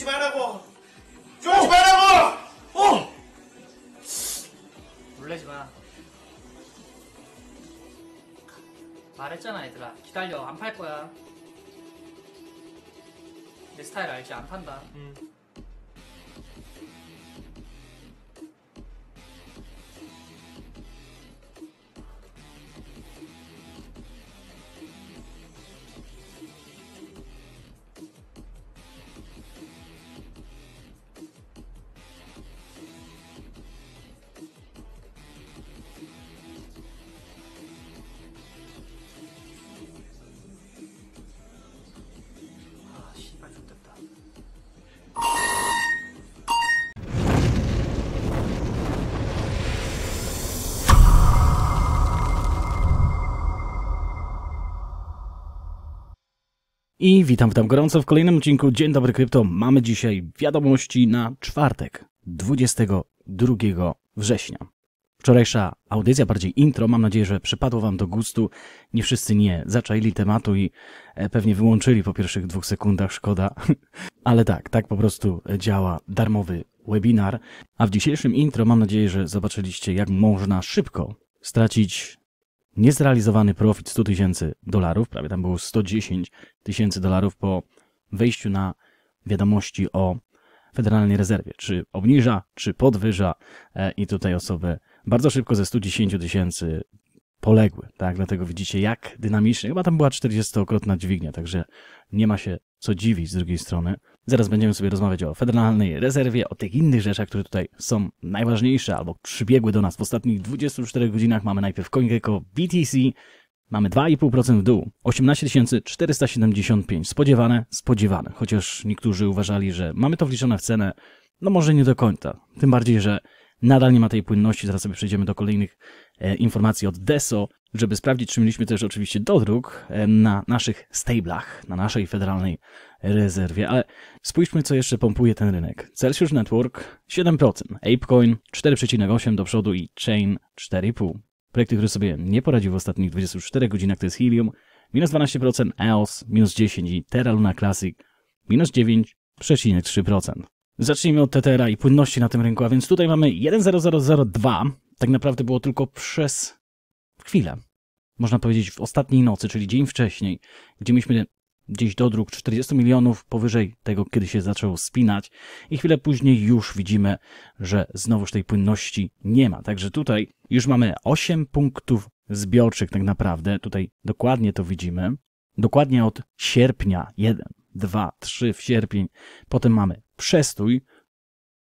쫄지 말라고! 쫄지 말라고! 어! 어! 놀라지 마. 말했잖아 얘들아. 기다려 안 팔 거야. 내 스타일 알지? 안 판다. 음. I witam, w tam gorąco w kolejnym odcinku Dzień Dobry Krypto. Mamy dzisiaj wiadomości na czwartek, 22 września. Wczorajsza audycja, bardziej intro, mam nadzieję, że przypadło Wam do gustu. Nie wszyscy nie zaczaili tematu i e, pewnie wyłączyli po pierwszych dwóch sekundach, szkoda. Ale tak, tak po prostu działa darmowy webinar. A w dzisiejszym intro mam nadzieję, że zobaczyliście, jak można szybko stracić Niezrealizowany profit 100 tysięcy dolarów, prawie tam było 110 tysięcy dolarów po wejściu na wiadomości o Federalnej Rezerwie. Czy obniża, czy podwyża e, i tutaj osoby bardzo szybko ze 110 tysięcy poległy. Tak? Dlatego widzicie, jak dynamicznie. Chyba tam była 40-krotna dźwignia, także nie ma się co dziwić z drugiej strony. Zaraz będziemy sobie rozmawiać o Federalnej Rezerwie, o tych innych rzeczach, które tutaj są najważniejsze albo przybiegły do nas w ostatnich 24 godzinach. Mamy najpierw CoinGecko BTC, Mamy 2,5% w dół, 18 475. Spodziewane, spodziewane. Chociaż niektórzy uważali, że mamy to wliczone w cenę, no może nie do końca. Tym bardziej, że nadal nie ma tej płynności. Zaraz sobie przejdziemy do kolejnych e, informacji od DESO, żeby sprawdzić, czy mieliśmy też oczywiście dodruk e, na naszych stablach, na naszej federalnej rezerwie. Ale spójrzmy, co jeszcze pompuje ten rynek. Celsius Network 7%, ApeCoin 4,8% do przodu i Chain 4,5%. Projekty, które sobie nie poradził w ostatnich 24 godzinach to jest Helium, minus 12%, EOS minus 10% i Terra Luna Classic minus 9,3%. Zacznijmy od Tetera i płynności na tym rynku, a więc tutaj mamy 1,0002, tak naprawdę było tylko przez chwilę, można powiedzieć w ostatniej nocy, czyli dzień wcześniej, gdzie mieliśmy gdzieś do dróg 40 milionów powyżej tego, kiedy się zaczęło spinać i chwilę później już widzimy, że znowuż tej płynności nie ma. Także tutaj już mamy 8 punktów zbiorczych tak naprawdę, tutaj dokładnie to widzimy, dokładnie od sierpnia 1, 2, 3 w sierpień, potem mamy przestój,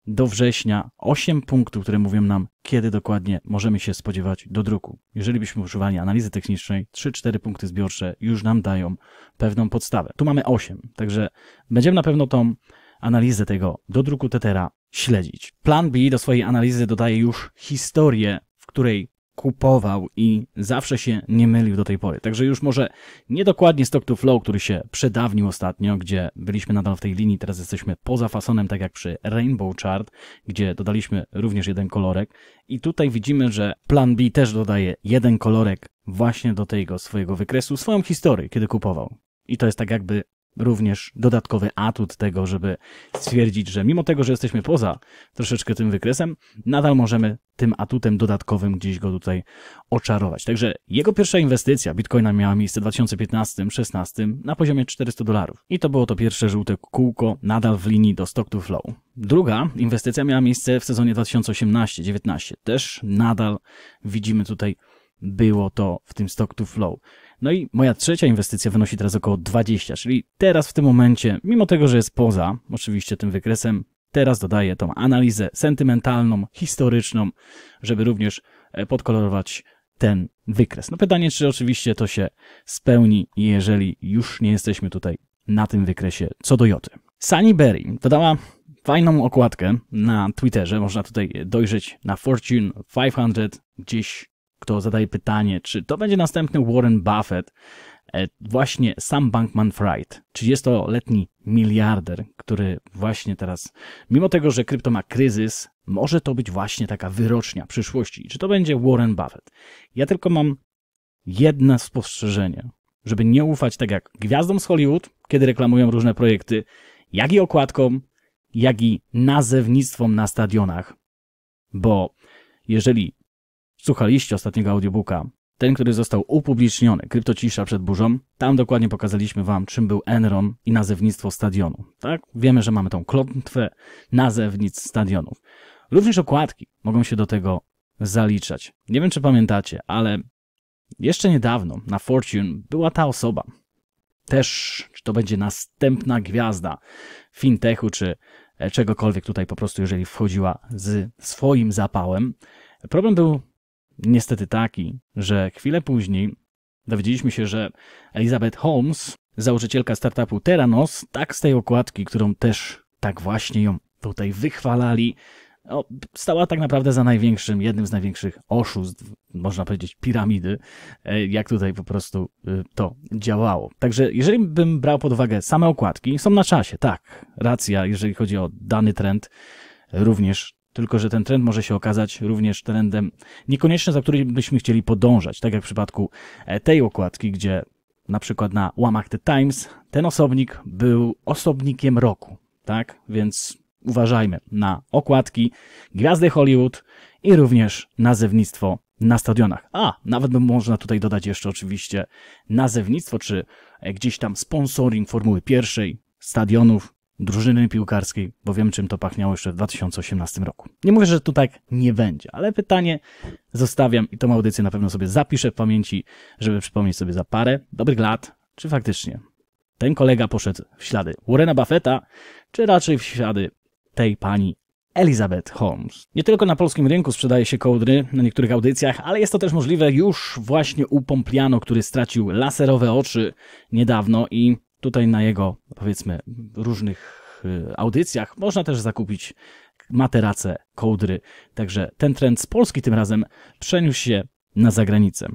do września 8 punktów, które mówią nam, kiedy dokładnie możemy się spodziewać do druku. Jeżeli byśmy używali analizy technicznej, 3-4 punkty zbiorcze już nam dają pewną podstawę. Tu mamy 8, także będziemy na pewno tą analizę tego do druku Tetera śledzić. Plan B do swojej analizy dodaje już historię, w której kupował i zawsze się nie mylił do tej pory. Także już może niedokładnie stock to flow, który się przedawnił ostatnio, gdzie byliśmy nadal w tej linii, teraz jesteśmy poza fasonem, tak jak przy Rainbow Chart, gdzie dodaliśmy również jeden kolorek. I tutaj widzimy, że plan B też dodaje jeden kolorek właśnie do tego swojego wykresu, swoją historię, kiedy kupował. I to jest tak jakby również dodatkowy atut tego, żeby stwierdzić, że mimo tego, że jesteśmy poza troszeczkę tym wykresem, nadal możemy tym atutem dodatkowym gdzieś go tutaj oczarować. Także jego pierwsza inwestycja Bitcoina miała miejsce w 2015-16 na poziomie 400 dolarów. I to było to pierwsze żółte kółko nadal w linii do stock to flow. Druga inwestycja miała miejsce w sezonie 2018-19. Też nadal widzimy tutaj było to w tym stock to flow. No i moja trzecia inwestycja wynosi teraz około 20, czyli teraz w tym momencie, mimo tego, że jest poza oczywiście tym wykresem, teraz dodaję tą analizę sentymentalną, historyczną, żeby również e, podkolorować ten wykres. No pytanie, czy oczywiście to się spełni, jeżeli już nie jesteśmy tutaj na tym wykresie co do joty. Sunny Berry dodała fajną okładkę na Twitterze, można tutaj dojrzeć na Fortune 500 gdzieś kto zadaje pytanie, czy to będzie następny Warren Buffett, e, właśnie sam Bankman Fried, 30-letni miliarder, który właśnie teraz, mimo tego, że krypto ma kryzys, może to być właśnie taka wyrocznia przyszłości. Czy to będzie Warren Buffett? Ja tylko mam jedno spostrzeżenie, żeby nie ufać tak jak gwiazdom z Hollywood, kiedy reklamują różne projekty, jak i okładkom, jak i nazewnictwom na stadionach, bo jeżeli słuchaliście ostatniego audiobooka, ten, który został upubliczniony, Kryptocisza przed burzą, tam dokładnie pokazaliśmy Wam, czym był Enron i nazewnictwo stadionu. Tak? Wiemy, że mamy tą klątwę nazewnic stadionów. Również okładki mogą się do tego zaliczać. Nie wiem, czy pamiętacie, ale jeszcze niedawno na Fortune była ta osoba. Też, czy to będzie następna gwiazda fintechu, czy e, czegokolwiek tutaj po prostu, jeżeli wchodziła z swoim zapałem. Problem był Niestety taki, że chwilę później dowiedzieliśmy się, że Elizabeth Holmes, założycielka startupu Terranos, tak z tej okładki, którą też tak właśnie ją tutaj wychwalali, no, stała tak naprawdę za największym, jednym z największych oszustw, można powiedzieć piramidy, e, jak tutaj po prostu e, to działało. Także jeżeli bym brał pod uwagę same okładki, są na czasie, tak, racja, jeżeli chodzi o dany trend, również tylko że ten trend może się okazać również trendem niekoniecznie, za który byśmy chcieli podążać, tak jak w przypadku e, tej okładki, gdzie na przykład na łamach The Times ten osobnik był osobnikiem roku, tak? Więc uważajmy na okładki, gwiazdy Hollywood i również nazewnictwo na stadionach. A, nawet by można tutaj dodać jeszcze oczywiście nazewnictwo, czy e, gdzieś tam sponsoring Formuły Pierwszej, stadionów, drużyny piłkarskiej, bo wiem czym to pachniało jeszcze w 2018 roku. Nie mówię, że tu tak nie będzie, ale pytanie zostawiam i tą audycję na pewno sobie zapiszę w pamięci, żeby przypomnieć sobie za parę dobrych lat, czy faktycznie ten kolega poszedł w ślady Warrena Buffetta, czy raczej w ślady tej pani Elizabeth Holmes. Nie tylko na polskim rynku sprzedaje się kołdry na niektórych audycjach, ale jest to też możliwe już właśnie u Pompliano, który stracił laserowe oczy niedawno i Tutaj na jego, powiedzmy, różnych y, audycjach można też zakupić materace, kołdry. Także ten trend z Polski tym razem przeniósł się na zagranicę.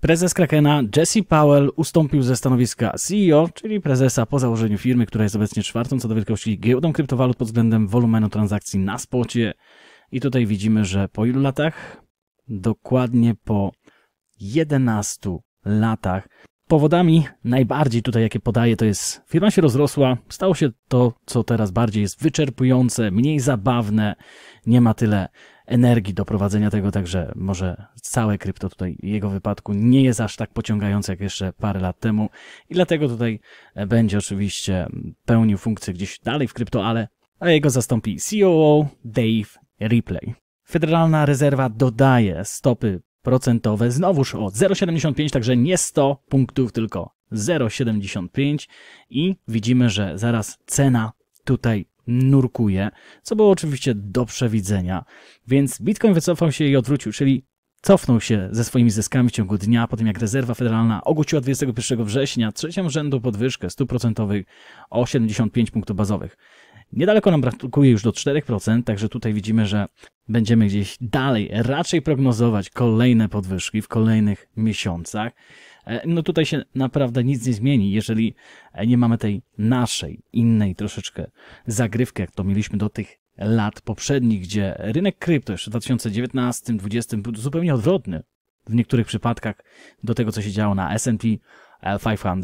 Prezes Krakena Jesse Powell ustąpił ze stanowiska CEO, czyli prezesa po założeniu firmy, która jest obecnie czwartą co do wielkości giełdą kryptowalut pod względem wolumenu transakcji na spocie. I tutaj widzimy, że po ilu latach? Dokładnie po 11 latach Powodami najbardziej tutaj, jakie podaję, to jest firma się rozrosła, stało się to, co teraz bardziej jest wyczerpujące, mniej zabawne, nie ma tyle energii do prowadzenia tego, także może całe krypto tutaj jego wypadku nie jest aż tak pociągające jak jeszcze parę lat temu i dlatego tutaj e, będzie oczywiście pełnił funkcję gdzieś dalej w krypto, ale a jego zastąpi COO Dave Ripley. Federalna Rezerwa dodaje stopy procentowe, znowuż o 0,75, także nie 100 punktów, tylko 0,75 i widzimy, że zaraz cena tutaj nurkuje, co było oczywiście do przewidzenia, więc Bitcoin wycofał się i odwrócił, czyli cofnął się ze swoimi zyskami w ciągu dnia, po tym jak rezerwa federalna ogłosiła 21 września trzecią rzędu podwyżkę 100 procentowych o 75 punktów bazowych. Niedaleko nam brakuje już do 4%, także tutaj widzimy, że będziemy gdzieś dalej raczej prognozować kolejne podwyżki w kolejnych miesiącach. E, no tutaj się naprawdę nic nie zmieni, jeżeli nie mamy tej naszej, innej troszeczkę zagrywki, jak to mieliśmy do tych lat poprzednich, gdzie rynek krypto jeszcze w 2019-2020 był zupełnie odwrotny w niektórych przypadkach do tego, co się działo na S&P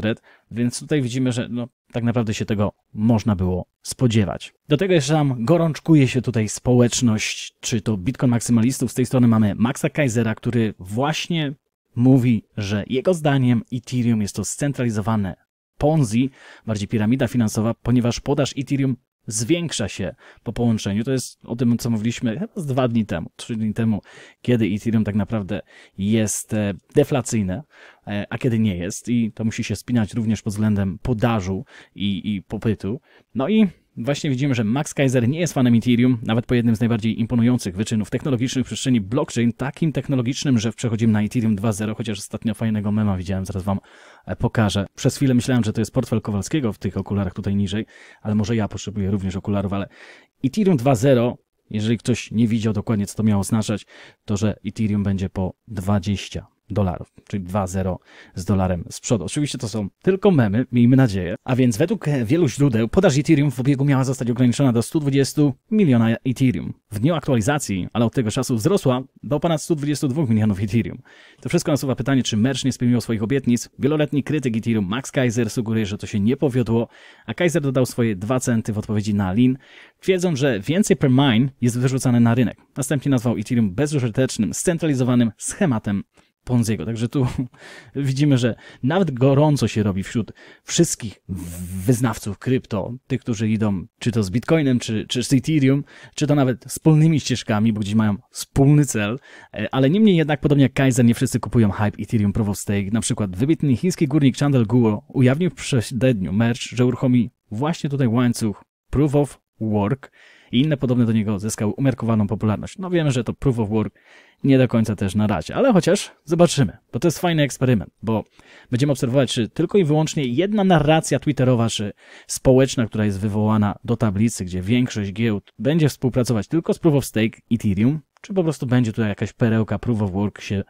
500, e, więc tutaj widzimy, że no, tak naprawdę się tego można było spodziewać. Do tego jeszcze tam gorączkuje się tutaj społeczność, czy to Bitcoin maksymalistów. Z tej strony mamy Maxa Kaisera, który właśnie mówi, że jego zdaniem Ethereum jest to scentralizowane Ponzi, bardziej piramida finansowa, ponieważ podaż Ethereum zwiększa się po połączeniu. To jest o tym, co mówiliśmy chyba z dwa dni temu, trzy dni temu, kiedy Ethereum tak naprawdę jest e, deflacyjne, e, a kiedy nie jest i to musi się spinać również pod względem podażu i, i popytu. No i Właśnie widzimy, że Max Kaiser nie jest fanem Ethereum, nawet po jednym z najbardziej imponujących wyczynów technologicznych w przestrzeni blockchain, takim technologicznym, że przechodzimy na Ethereum 2.0, chociaż ostatnio fajnego mema widziałem, zaraz wam e, pokażę. Przez chwilę myślałem, że to jest portfel Kowalskiego w tych okularach tutaj niżej, ale może ja potrzebuję również okularów, ale Ethereum 2.0 jeżeli ktoś nie widział dokładnie, co to miało oznaczać, to że Ethereum będzie po 20 dolarów, czyli 2-0 z dolarem z przodu. Oczywiście to są tylko memy, miejmy nadzieję. A więc według wielu źródeł podaż Ethereum w obiegu miała zostać ograniczona do 120 miliona Ethereum. W dniu aktualizacji, ale od tego czasu wzrosła do ponad 122 milionów Ethereum. To wszystko nasuwa pytanie, czy Merch nie spełnił swoich obietnic. Wieloletni krytyk Ethereum Max Kaiser sugeruje, że to się nie powiodło, a Kaiser dodał swoje 2 centy w odpowiedzi na Lin, twierdząc, że więcej per mine jest wyrzucane na rynek. Następnie nazwał Ethereum bezużytecznym, scentralizowanym schematem Ponziego. Także tu widzimy, że nawet gorąco się robi wśród wszystkich wyznawców krypto, tych, którzy idą czy to z Bitcoinem, czy, czy z Ethereum, czy to nawet wspólnymi ścieżkami, bo gdzieś mają wspólny cel, e, ale niemniej jednak, podobnie jak Kaiser, nie wszyscy kupują hype Ethereum Proof of Stake. Na przykład wybitny chiński górnik Chandel Guo ujawnił w przededniu merch, że uruchomi właśnie tutaj łańcuch Proof of Work i inne podobne do niego zyskały umiarkowaną popularność. No wiem, że to Proof of Work nie do końca też na razie, ale chociaż zobaczymy, bo to jest fajny eksperyment, bo będziemy obserwować, czy tylko i wyłącznie jedna narracja twitterowa czy społeczna, która jest wywołana do tablicy, gdzie większość giełd będzie współpracować tylko z Proof of Stake Ethereum, czy po prostu będzie tutaj jakaś perełka Proof of Work się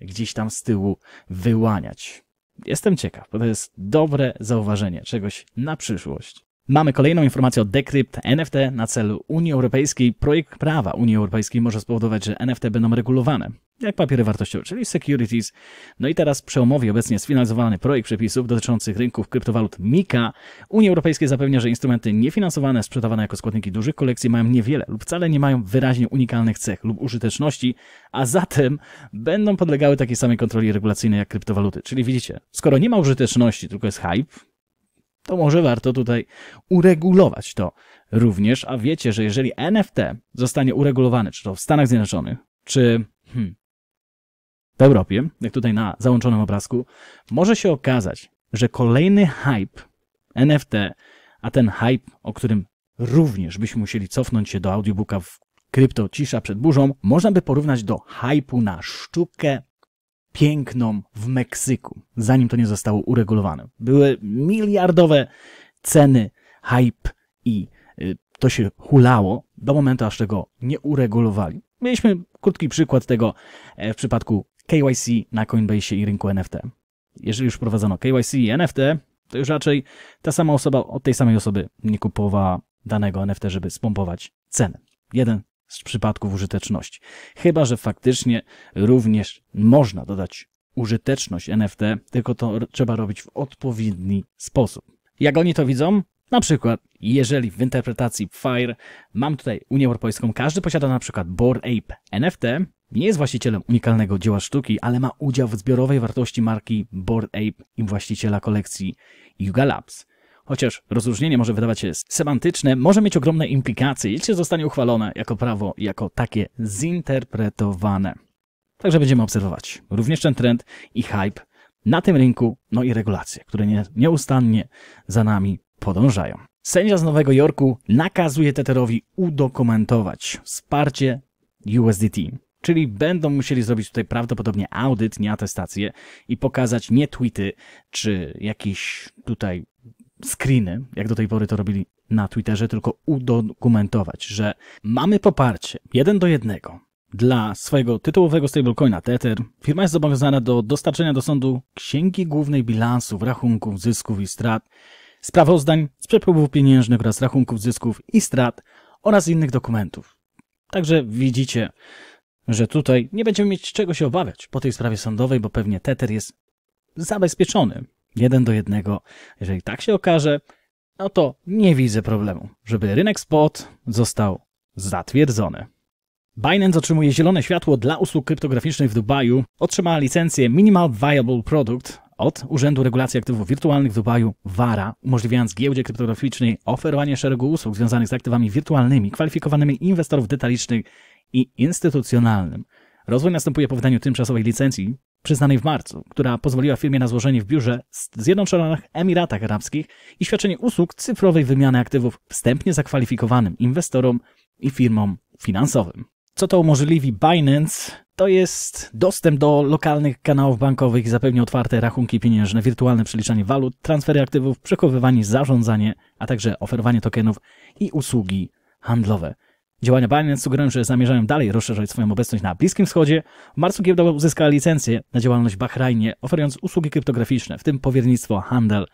gdzieś tam z tyłu wyłaniać. Jestem ciekaw, bo to jest dobre zauważenie czegoś na przyszłość. Mamy kolejną informację o Decrypt NFT na celu Unii Europejskiej. Projekt prawa Unii Europejskiej może spowodować, że NFT będą regulowane, jak papiery wartościowe, czyli securities. No i teraz przełomowi obecnie sfinalizowany projekt przepisów dotyczących rynków kryptowalut MIKA. Unia Europejska zapewnia, że instrumenty niefinansowane sprzedawane jako składniki dużych kolekcji mają niewiele lub wcale nie mają wyraźnie unikalnych cech lub użyteczności, a zatem będą podlegały takiej samej kontroli regulacyjnej jak kryptowaluty. Czyli widzicie, skoro nie ma użyteczności, tylko jest hype, to może warto tutaj uregulować to również. A wiecie, że jeżeli NFT zostanie uregulowane, czy to w Stanach Zjednoczonych, czy hmm, w Europie, jak tutaj na załączonym obrazku, może się okazać, że kolejny hype NFT, a ten hype, o którym również byśmy musieli cofnąć się do audiobooka w krypto cisza przed burzą, można by porównać do hypu na sztukę piękną w Meksyku, zanim to nie zostało uregulowane. Były miliardowe ceny, hype i y, to się hulało do momentu, aż tego nie uregulowali. Mieliśmy krótki przykład tego e, w przypadku KYC na Coinbase i rynku NFT. Jeżeli już prowadzono KYC i NFT, to już raczej ta sama osoba od tej samej osoby nie kupowała danego NFT, żeby spompować cenę. Jeden z przypadków użyteczności. Chyba, że faktycznie również można dodać użyteczność NFT, tylko to trzeba robić w odpowiedni sposób. Jak oni to widzą? Na przykład, jeżeli w interpretacji FIRE mam tutaj Unię Europejską, każdy posiada na przykład Bored Ape NFT, nie jest właścicielem unikalnego dzieła sztuki, ale ma udział w zbiorowej wartości marki Bored Ape i właściciela kolekcji Yuga Labs. Chociaż rozróżnienie może wydawać się semantyczne, może mieć ogromne implikacje, jeśli zostanie uchwalone jako prawo jako takie zinterpretowane. Także będziemy obserwować również ten trend i hype na tym rynku, no i regulacje, które nie, nieustannie za nami podążają. Sędzia z Nowego Jorku nakazuje Tetherowi udokumentować wsparcie USDT, czyli będą musieli zrobić tutaj prawdopodobnie audyt, nie atestację i pokazać nie tweety czy jakiś tutaj screeny, jak do tej pory to robili na Twitterze, tylko udokumentować, że mamy poparcie jeden do jednego dla swojego tytułowego stablecoina Tether. Firma jest zobowiązana do dostarczenia do sądu księgi głównej bilansów, rachunków, zysków i strat, sprawozdań z przepływów pieniężnych oraz rachunków zysków i strat oraz innych dokumentów. Także widzicie, że tutaj nie będziemy mieć czego się obawiać po tej sprawie sądowej, bo pewnie Tether jest zabezpieczony jeden do jednego. Jeżeli tak się okaże, no to nie widzę problemu, żeby rynek spot został zatwierdzony. Binance otrzymuje zielone światło dla usług kryptograficznych w Dubaju. Otrzymała licencję Minimal Viable Product od Urzędu Regulacji Aktywów Wirtualnych w Dubaju WARA, umożliwiając giełdzie kryptograficznej oferowanie szeregu usług związanych z aktywami wirtualnymi, kwalifikowanymi inwestorów detalicznych i instytucjonalnym. Rozwój następuje po wydaniu tymczasowej licencji przyznanej w marcu, która pozwoliła firmie na złożenie w biurze w Zjednoczonych Emiratach Arabskich i świadczenie usług cyfrowej wymiany aktywów wstępnie zakwalifikowanym inwestorom i firmom finansowym. Co to umożliwi Binance? To jest dostęp do lokalnych kanałów bankowych i zapewni otwarte rachunki pieniężne, wirtualne przeliczanie walut, transfery aktywów, przechowywanie, zarządzanie, a także oferowanie tokenów i usługi handlowe. Działania Binance sugerują, że zamierzają dalej rozszerzać swoją obecność na Bliskim Wschodzie. W marcu giełda uzyskała licencję na działalność w Bahrajnie, oferując usługi kryptograficzne, w tym powiernictwo, handel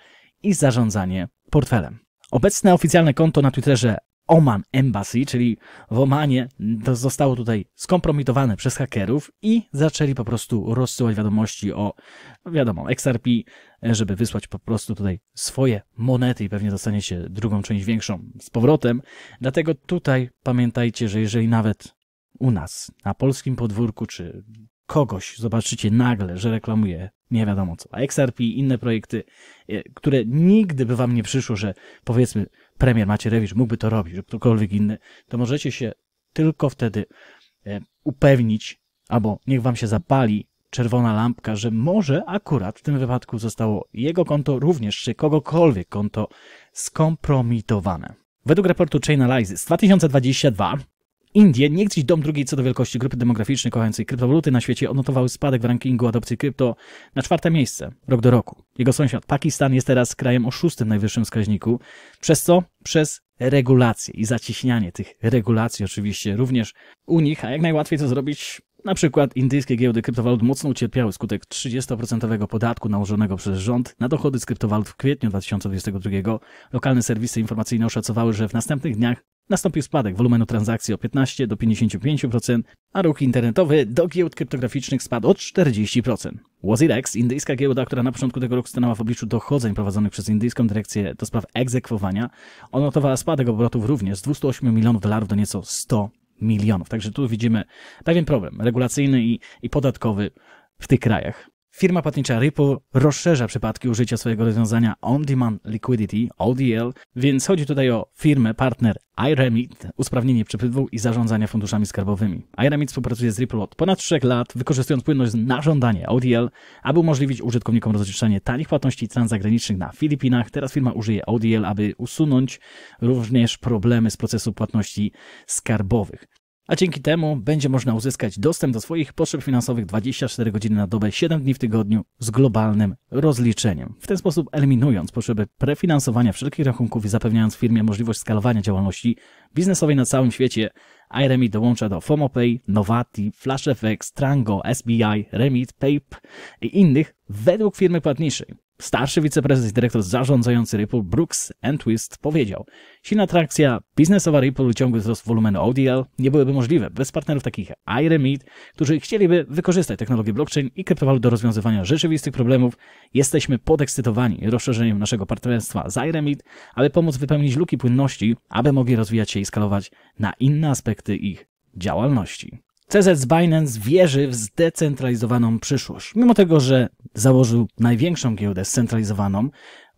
i zarządzanie portfelem. Obecne oficjalne konto na Twitterze Oman Embassy, czyli w Omanie, to zostało tutaj skompromitowane przez hakerów i zaczęli po prostu rozsyłać wiadomości o, wiadomo, XRP, żeby wysłać po prostu tutaj swoje monety i pewnie dostaniecie drugą część większą z powrotem. Dlatego tutaj pamiętajcie, że jeżeli nawet u nas, na polskim podwórku, czy kogoś zobaczycie nagle, że reklamuje nie wiadomo co, a XRP i inne projekty, e, które nigdy by wam nie przyszło, że powiedzmy premier Macierewicz mógłby to robić, lub ktokolwiek inny, to możecie się tylko wtedy e, upewnić, albo niech wam się zapali czerwona lampka, że może akurat w tym wypadku zostało jego konto również, czy kogokolwiek konto skompromitowane. Według raportu Chainalysis 2022 Indie, niegdyś dom drugiej co do wielkości grupy demograficznej kochającej kryptowaluty na świecie, odnotowały spadek w rankingu adopcji krypto na czwarte miejsce rok do roku. Jego sąsiad Pakistan jest teraz krajem o szóstym najwyższym wskaźniku, przez co? Przez regulacje i zacieśnianie tych regulacji oczywiście również u nich, a jak najłatwiej to zrobić na przykład indyjskie giełdy kryptowalut mocno ucierpiały skutek 30% podatku nałożonego przez rząd na dochody z kryptowalut w kwietniu 2022. Lokalne serwisy informacyjne oszacowały, że w następnych dniach Nastąpił spadek wolumenu transakcji o 15 do 55%, a ruch internetowy do giełd kryptograficznych spadł o 40%. WaziRex, indyjska giełda, która na początku tego roku stanęła w obliczu dochodzeń prowadzonych przez indyjską dyrekcję do spraw egzekwowania, odnotowała spadek obrotów również z 208 milionów dolarów do nieco 100 milionów. Także tu widzimy pewien problem regulacyjny i, i podatkowy w tych krajach. Firma płatnicza Ripple rozszerza przypadki użycia swojego rozwiązania On-Demand Liquidity, ODL, więc chodzi tutaj o firmę partner iRemit, usprawnienie przepływu i zarządzania funduszami skarbowymi. iRemit współpracuje z Ripple od ponad 3 lat, wykorzystując płynność na żądanie ODL, aby umożliwić użytkownikom rozliczanie tanich płatności transgranicznych na Filipinach. Teraz firma użyje ODL, aby usunąć również problemy z procesu płatności skarbowych a dzięki temu będzie można uzyskać dostęp do swoich potrzeb finansowych 24 godziny na dobę, 7 dni w tygodniu z globalnym rozliczeniem. W ten sposób eliminując potrzeby prefinansowania wszelkich rachunków i zapewniając firmie możliwość skalowania działalności biznesowej na całym świecie, iRemit dołącza do FOMOPay, Novati, FlashFX, Trango, SBI, Remit, Pape i innych według firmy płatniczej. Starszy wiceprezes i dyrektor zarządzający Ripple Brooks Entwist powiedział, silna atrakcja biznesowa Ripple i ciągły wzrost wolumenu ODL nie byłyby możliwe bez partnerów takich iRemit, którzy chcieliby wykorzystać technologię blockchain i kryptowalut do rozwiązywania rzeczywistych problemów. Jesteśmy podekscytowani rozszerzeniem naszego partnerstwa z iRemit, aby pomóc wypełnić luki płynności, aby mogli rozwijać się i skalować na inne aspekty ich działalności. CZ z Binance wierzy w zdecentralizowaną przyszłość. Mimo tego, że założył największą giełdę scentralizowaną,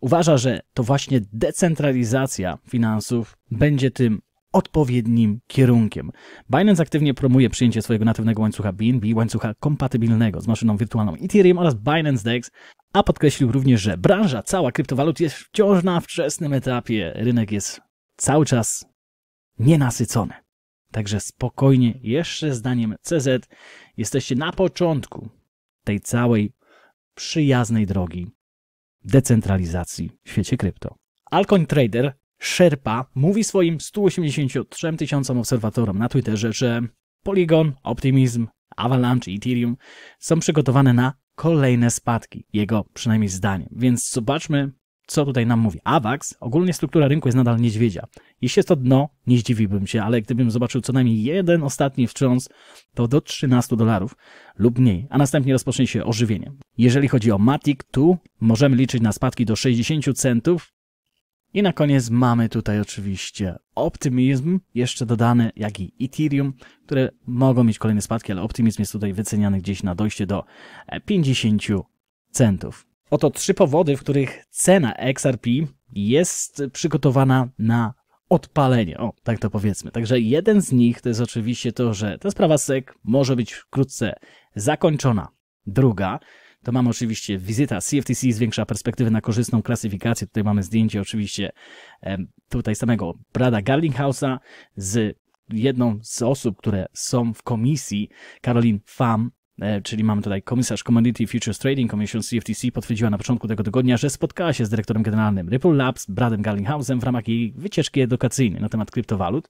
uważa, że to właśnie decentralizacja finansów będzie tym odpowiednim kierunkiem. Binance aktywnie promuje przyjęcie swojego natywnego łańcucha BNB, łańcucha kompatybilnego z maszyną wirtualną Ethereum oraz Binance DEX, a podkreślił również, że branża cała kryptowalut jest wciąż na wczesnym etapie, rynek jest cały czas nienasycony. Także spokojnie, jeszcze zdaniem CZ, jesteście na początku tej całej przyjaznej drogi decentralizacji w świecie krypto. Alcoin Trader, Sherpa, mówi swoim 183 tysiącom obserwatorom na Twitterze, że Polygon, Optimism, Avalanche i Ethereum są przygotowane na kolejne spadki, jego przynajmniej zdaniem. Więc zobaczmy, co tutaj nam mówi? Avax ogólnie struktura rynku jest nadal niedźwiedzia. Jeśli jest to dno, nie zdziwiłbym się, ale gdybym zobaczył co najmniej jeden ostatni wstrząs, to do 13 dolarów lub mniej, a następnie rozpocznie się ożywienie. Jeżeli chodzi o MATIC, tu możemy liczyć na spadki do 60 centów, i na koniec mamy tutaj oczywiście optymizm, jeszcze dodany, jak i Ethereum, które mogą mieć kolejne spadki, ale optymizm jest tutaj wyceniany gdzieś na dojście do 50 centów. Oto trzy powody, w których cena XRP jest przygotowana na odpalenie. O, tak to powiedzmy. Także jeden z nich to jest oczywiście to, że ta sprawa SEC może być wkrótce zakończona. Druga to mamy oczywiście wizyta CFTC, zwiększa perspektywy na korzystną klasyfikację. Tutaj mamy zdjęcie oczywiście tutaj samego Brada Garlinghausa z jedną z osób, które są w komisji, Karolin Pham, E, czyli mamy tutaj komisarz Commodity Futures Trading Commission CFTC potwierdziła na początku tego tygodnia, że spotkała się z dyrektorem generalnym Ripple Labs, Bradem Gallinghausem, w ramach jej wycieczki edukacyjnej na temat kryptowalut.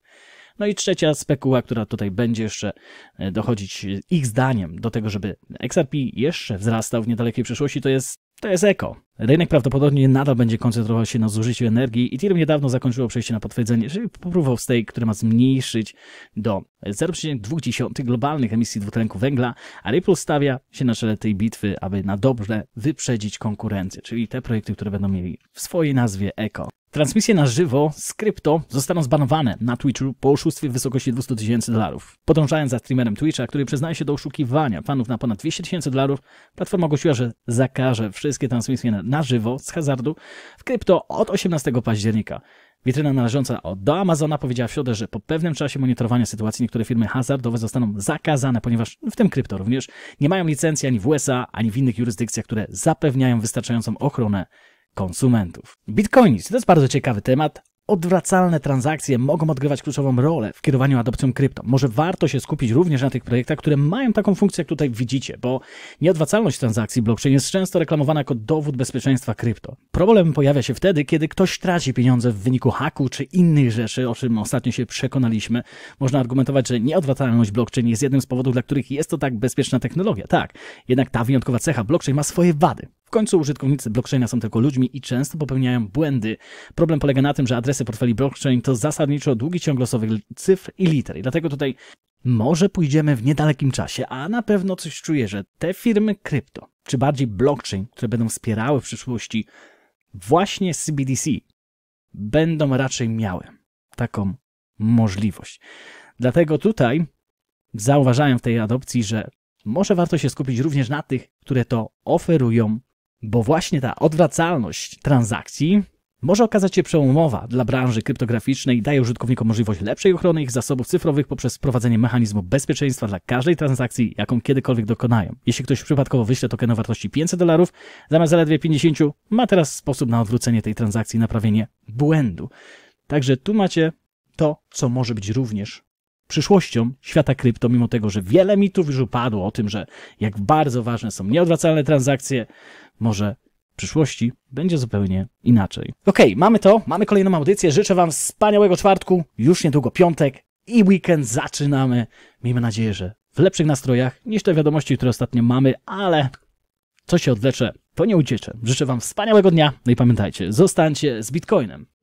No i trzecia spekuła, która tutaj będzie jeszcze e, dochodzić ich zdaniem do tego, żeby XRP jeszcze wzrastał w niedalekiej przyszłości, to jest, to jest eko. Rynek prawdopodobnie nadal będzie koncentrował się na zużyciu energii i Ethereum niedawno zakończyło przejście na potwierdzenie, że próbował stake, który ma zmniejszyć do 0,2 globalnych emisji dwutlenku węgla, a Ripple stawia się na czele tej bitwy, aby na dobrze wyprzedzić konkurencję, czyli te projekty, które będą mieli w swojej nazwie Eco. Transmisje na żywo z krypto zostaną zbanowane na Twitchu po oszustwie w wysokości 200 tysięcy dolarów. Podążając za streamerem Twitcha, który przyznaje się do oszukiwania fanów na ponad 200 tysięcy dolarów, platforma ogłosiła, że zakaże wszystkie transmisje na żywo z hazardu w krypto od 18 października. Witryna należąca do Amazona powiedziała w środę, że po pewnym czasie monitorowania sytuacji niektóre firmy hazardowe zostaną zakazane, ponieważ w tym krypto również nie mają licencji ani w USA, ani w innych jurysdykcjach, które zapewniają wystarczającą ochronę konsumentów. Bitcoins to jest bardzo ciekawy temat. Odwracalne transakcje mogą odgrywać kluczową rolę w kierowaniu adopcją krypto. Może warto się skupić również na tych projektach, które mają taką funkcję, jak tutaj widzicie, bo nieodwracalność transakcji blockchain jest często reklamowana jako dowód bezpieczeństwa krypto. Problem pojawia się wtedy, kiedy ktoś traci pieniądze w wyniku haku czy innych rzeczy, o czym ostatnio się przekonaliśmy. Można argumentować, że nieodwracalność blockchain jest jednym z powodów, dla których jest to tak bezpieczna technologia. Tak, jednak ta wyjątkowa cecha blockchain ma swoje wady. W końcu użytkownicy blockchaina są tylko ludźmi i często popełniają błędy. Problem polega na tym, że adresy portfeli blockchain to zasadniczo długi ciąg losowych cyfr i liter. I dlatego tutaj może pójdziemy w niedalekim czasie, a na pewno coś czuję, że te firmy krypto, czy bardziej blockchain, które będą wspierały w przyszłości właśnie CBDC, będą raczej miały taką możliwość. Dlatego tutaj zauważałem w tej adopcji, że może warto się skupić również na tych, które to oferują bo właśnie ta odwracalność transakcji może okazać się przełomowa dla branży kryptograficznej i daje użytkownikom możliwość lepszej ochrony ich zasobów cyfrowych poprzez wprowadzenie mechanizmu bezpieczeństwa dla każdej transakcji, jaką kiedykolwiek dokonają. Jeśli ktoś przypadkowo wyśle token o wartości 500 dolarów zamiast zaledwie 50, ma teraz sposób na odwrócenie tej transakcji i naprawienie błędu. Także tu macie to, co może być również przyszłością świata krypto, mimo tego, że wiele mitów już upadło o tym, że jak bardzo ważne są nieodwracalne transakcje, może w przyszłości będzie zupełnie inaczej. Okej, okay, mamy to, mamy kolejną audycję. Życzę Wam wspaniałego czwartku, już niedługo piątek i weekend zaczynamy. Miejmy nadzieję, że w lepszych nastrojach niż te wiadomości, które ostatnio mamy, ale co się odlecze, to nie ucieczę. Życzę Wam wspaniałego dnia, no i pamiętajcie, zostańcie z Bitcoinem.